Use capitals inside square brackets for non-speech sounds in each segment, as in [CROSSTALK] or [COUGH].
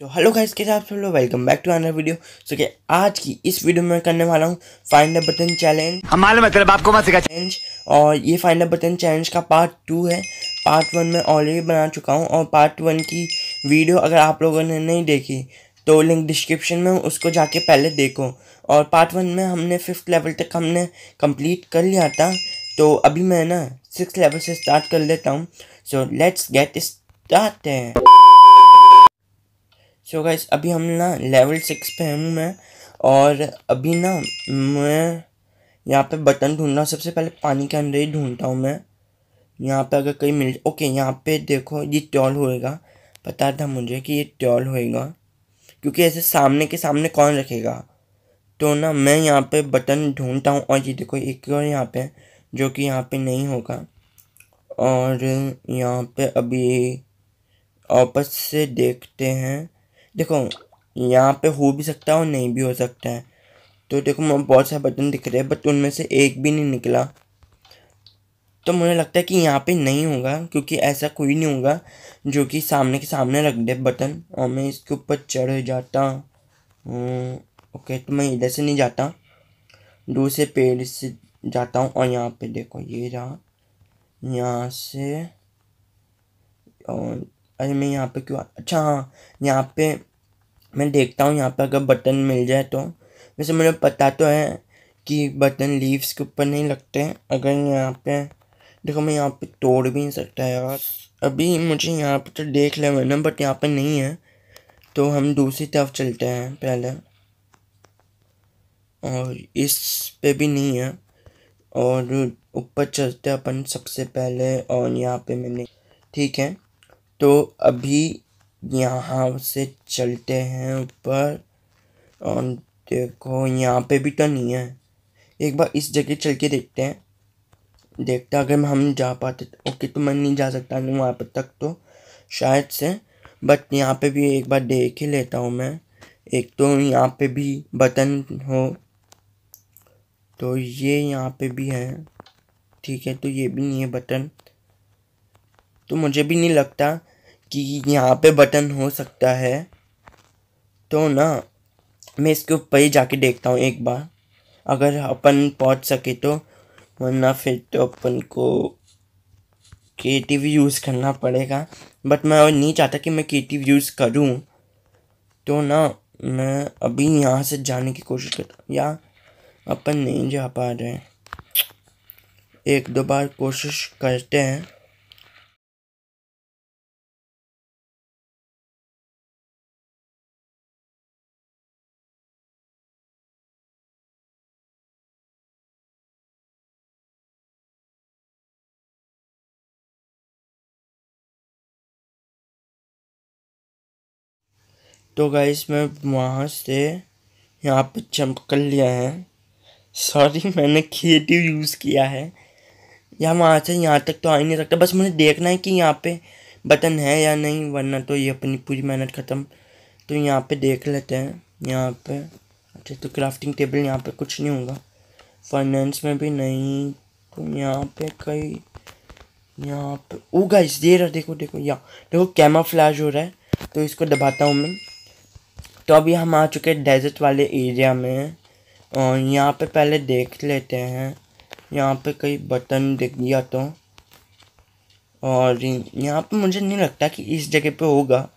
तो hello guys के साथ लोग welcome back to another video so के आज की इस वीडियो में करने वाला हूँ फाइंड अ बटन चैलेंज हमारे मतलब आपको मत सिखा चैलेंज और ये फाइंड अ बटन चैलेंज का पार्ट टू है पार्ट वन में ऑलरेडी बना चुका हूँ और पार्ट वन की वीडियो अगर आप लोगों ने नहीं देखी तो लिंक डिस्क्रिप्शन में उसको जाके पहले देखो और पार्ट वन में हमने फिफ्थ लेवल तक हमने कंप्लीट कर लिया था तो अभी मैं ना सिक्स लेवल से स्टार्ट कर लेता हूँ सो लेट्स गेट स्टार्ट है सो so गाइस अभी हम ना लेवल सिक्स पे हूँ मैं और अभी ना मैं यहाँ पे बटन ढूंढ रहा हूँ सबसे पहले पानी के अंदर ही ढूंढता हूँ मैं यहाँ पे अगर कहीं मिल ओके यहाँ पे देखो ये टॉल होएगा पता था मुझे कि ये टॉल होएगा क्योंकि ऐसे सामने के सामने कौन रखेगा तो ना मैं यहाँ पे बटन ढूंढता हूँ और ये देखो एक और यहाँ पे जो कि यहाँ पे नहीं होगा और यहाँ पे अभी ऑपस से देखते हैं देखो यहाँ पे हो भी सकता है और नहीं भी हो सकता है तो देखो बहुत सारे बटन दिख रहे हैं बट उनमें से एक भी नहीं निकला तो मुझे लगता है कि यहाँ पे नहीं होगा क्योंकि ऐसा कोई नहीं होगा जो कि सामने के सामने रख दे बटन और मैं इसके ऊपर चढ़ जाता हूँ हम्म, ओके तो मैं इधर से नहीं जाता दूसरे पेड़ से जाता हूँ और यहाँ पे देखो ये रहा यहाँ से और अरे मैं यहाँ पे क्यों अच्छा हाँ यहाँ पे मैं देखता हूँ यहाँ पर अगर बटन मिल जाए तो वैसे मुझे पता तो है कि बटन लीव्स के ऊपर नहीं लगते हैं अगर यहाँ पे देखो मैं यहाँ पे तोड़ भी नहीं सकता यार अभी मुझे यहाँ पे तो देख ले मैंने बट यहाँ पे नहीं है तो हम दूसरी तरफ चलते हैं पहले और इस पे भी नहीं है और ऊपर चलते अपन सबसे पहले और यहाँ पे मैंने ठीक है तो अभी यहाँ से चलते हैं ऊपर और देखो यहाँ पे भी तो नहीं है एक बार इस जगह चल के देखते हैं देखते अगर हम जा पाते तो। ओके तो मैं नहीं जा सकता नहीं वहाँ पर तक तो शायद से बट यहाँ पे भी एक बार देख ही लेता हूँ मैं एक तो यहाँ पे भी बटन हो तो ये यहाँ पे भी है ठीक है तो ये भी नहीं है बटन तो मुझे भी नहीं लगता कि यहाँ पे बटन हो सकता है तो ना मैं इसके ऊपर ही जाके देखता हूँ एक बार अगर अपन पहुँच सके तो वरना फिर तो अपन को क्रिएटिव यूज़ करना पड़ेगा बट मैं नहीं चाहता कि मैं क्रिएटिव यूज़ करूँ तो ना मैं अभी यहाँ से जाने की कोशिश करता हूँ या अपन नहीं जा पा रहे एक दो बार कोशिश करते हैं तो गाइस मैं वहाँ से यहाँ पे चमक कर लिया है सॉरी [LAUGHS] मैंने क्रिएटिव यूज़ किया है या वहाँ से यहाँ तक तो आ ही नहीं सकता बस मुझे देखना है कि यहाँ पे बटन है या नहीं वरना तो ये अपनी पूरी मेहनत ख़त्म तो यहाँ पे देख लेते हैं यहाँ पे अच्छा तो क्राफ्टिंग टेबल यहाँ पे कुछ नहीं होगा फाइनेंस में भी नहीं तो यहाँ पे कई यहाँ पे ओ गाइस दे रहा देखो देखो यहाँ देखो कैमरा फ्लैश हो रहा है तो इसको दबाता हूँ मैं तो अभी हम आ चुके हैं डेजर्ट वाले एरिया में और यहाँ पे पहले देख लेते हैं यहाँ पे कई बटन दिख गया तो और यहाँ पे मुझे नहीं लगता कि इस जगह पे होगा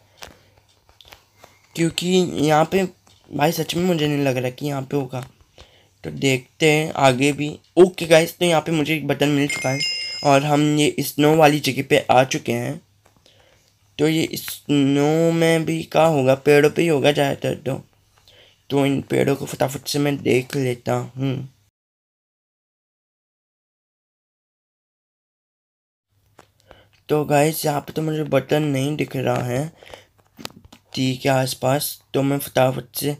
क्योंकि यहाँ पे भाई सच में मुझे नहीं लग रहा कि यहाँ पे होगा तो देखते हैं आगे भी ओके गाइस तो यहाँ पे मुझे एक बटन मिल चुका है और हम ये स्नो वाली जगह पे आ चुके हैं तो ये स्नो में भी कहाँ होगा पेड़ों पे ही होगा ज़्यादातर तो तो इन पेड़ों को फटाफट से मैं देख लेता हूँ तो गाइस यहाँ पे तो मुझे बटन नहीं दिख रहा है टी के आसपास तो मैं फटाफट से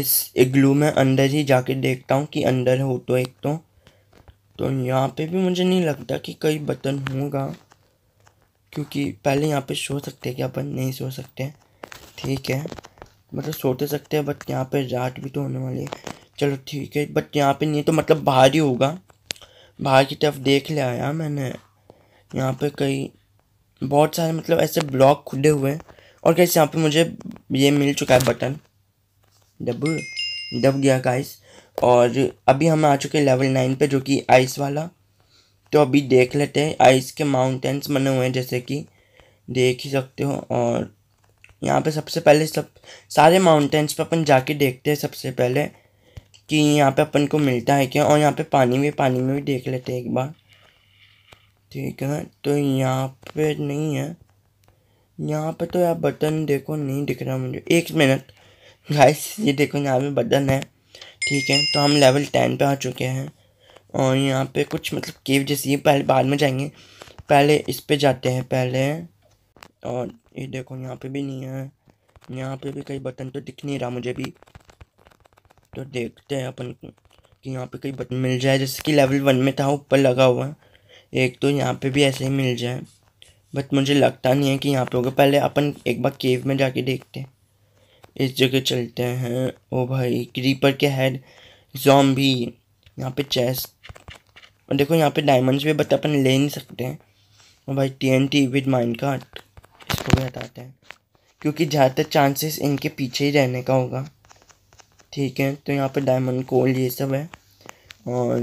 इस इग्लू में अंदर ही जाके देखता हूँ कि अंदर हो तो एक तो तो यहाँ पे भी मुझे नहीं लगता कि कई बटन होगा क्योंकि पहले यहाँ पे सो सकते हैं कि अपन नहीं सो सकते ठीक है मतलब सोते सकते हैं बट यहाँ पे रात भी तो होने वाली है चलो ठीक है बट यहाँ पे नहीं तो मतलब बाहर ही होगा बाहर की तरफ देख ले आया मैंने यहाँ पे कई बहुत सारे मतलब ऐसे ब्लॉक खुले हुए हैं और कैसे यहाँ पे मुझे ये मिल चुका है बटन दब दब गया गाइस और अभी हम आ चुके हैं लेवल नाइन पर जो कि आइस वाला तो अभी देख लेते हैं आइस के माउंटेंस बने हुए हैं जैसे कि देख ही सकते हो और यहाँ पे सबसे पहले सब सारे माउंटेन्स पे अपन जाके देखते हैं सबसे पहले कि यहाँ पे अपन को मिलता है क्या और यहाँ पे पानी में पानी में भी देख लेते हैं एक बार ठीक है तो यहाँ पे नहीं है यहाँ पे तो यार बटन देखो नहीं दिख रहा मुझे एक मिनट गाइस ये देखो यहाँ पे बटन है ठीक है तो हम लेवल टेन पर आ चुके हैं और यहाँ पे कुछ मतलब केव जैसी है पहले बाद में जाएंगे पहले इस पे जाते हैं पहले और ये देखो यहाँ पे भी नहीं है यहाँ पे भी कई बटन तो दिख नहीं रहा मुझे भी तो देखते हैं अपन कि यहाँ पे कई बटन मिल जाए जैसे कि लेवल वन में था ऊपर लगा हुआ एक तो यहाँ पे भी ऐसे ही मिल जाए बट मुझे लगता नहीं है कि यहाँ पे होगा पहले अपन एक बार केव में जाके देखते हैं इस जगह चलते हैं ओ भाई क्रीपर के हेड जॉम्बी यहाँ पे चेस और देखो यहाँ पे डायमंड्स भी बट अपन ले नहीं सकते हैं और भाई T N T with mind cart इसको भी हटाते हैं क्योंकि ज़्यादातर चांसेस इनके पीछे ही रहने का होगा ठीक है तो यहाँ पे डायमंड कोल्ड ये सब है और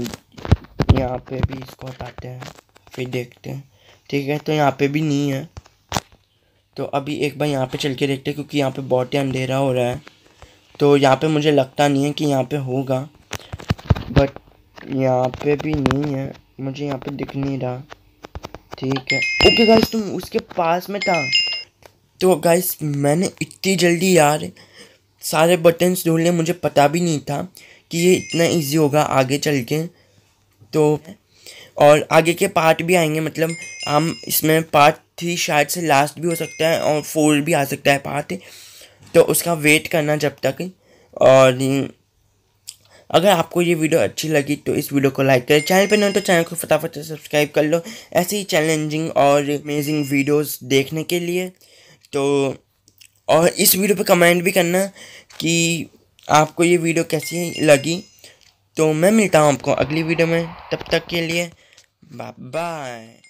यहाँ पे भी इसको हटाते हैं फिर देखते हैं ठीक है तो यहाँ पे भी नहीं है तो अभी एक बार यहाँ पे चल के देखते हैं क्योंकि यहाँ पे बहुत ही अंधेरा हो रहा है तो यहाँ पे मुझे लगता नहीं है कि यहाँ पे होगा यहाँ पे भी नहीं है मुझे यहाँ पे दिख नहीं रहा ठीक है ओके गाइस तुम उसके पास में था तो गाइस मैंने इतनी जल्दी यार सारे बटन्स लिए मुझे पता भी नहीं था कि ये इतना इजी होगा आगे चल के तो और आगे के पार्ट भी आएंगे मतलब हम इसमें पार्ट थ्री शायद से लास्ट भी हो सकता है और फोर भी आ सकता है पार्ट तो उसका वेट करना जब तक और अगर आपको ये वीडियो अच्छी लगी तो इस वीडियो को लाइक करें चैनल पर नहीं तो चैनल को फटाफट से सब्सक्राइब कर लो ऐसे ही चैलेंजिंग और अमेजिंग वीडियोस देखने के लिए तो और इस वीडियो पे कमेंट भी करना कि आपको ये वीडियो कैसी लगी तो मैं मिलता हूँ आपको अगली वीडियो में तब तक के लिए बाय